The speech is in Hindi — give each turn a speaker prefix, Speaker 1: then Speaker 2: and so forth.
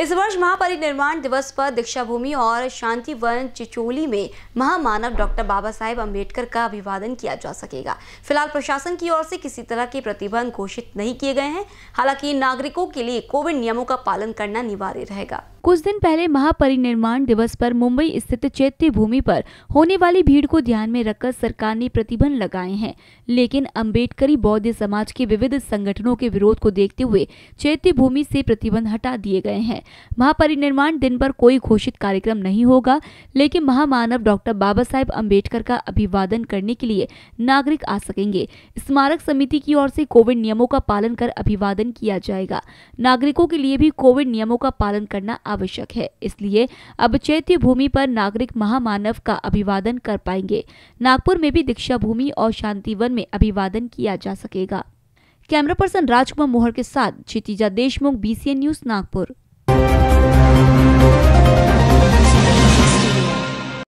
Speaker 1: इस वर्ष महापरिनिर्वाण दिवस पर दीक्षा भूमि और शांतिवन चिचोली में महामानव डॉक्टर बाबा साहेब अम्बेडकर का अभिवादन किया जा सकेगा फिलहाल प्रशासन की ओर से किसी तरह के प्रतिबंध घोषित नहीं किए गए हैं हालांकि नागरिकों के लिए कोविड नियमों का पालन करना अनिवार्य रहेगा कुछ दिन पहले महापरिनिर्माण दिवस पर मुंबई स्थित चैत्य भूमि पर होने वाली भीड़ को ध्यान में रखकर सरकार ने प्रतिबंध लगाए हैं लेकिन अम्बेडकरी बौद्ध समाज के विविध संगठनों के विरोध को देखते हुए चैत्य भूमि से प्रतिबंध हटा दिए गए हैं महापरिनिर्माण दिन पर कोई घोषित कार्यक्रम नहीं होगा लेकिन महामानव डॉक्टर बाबा साहेब अम्बेडकर का अभिवादन करने के लिए नागरिक आ सकेंगे स्मारक समिति की ओर से कोविड नियमों का पालन कर अभिवादन किया जाएगा नागरिकों के लिए भी कोविड नियमों का पालन करना आवश्यक है इसलिए अब चैत्य भूमि पर नागरिक महामानव का अभिवादन कर पाएंगे नागपुर में भी दीक्षा भूमि और शांतिवन में अभिवादन किया जा सकेगा कैमरा पर्सन राजकुमार मोहर के साथ क्षितिजा देशमुख बीसीएन न्यूज नागपुर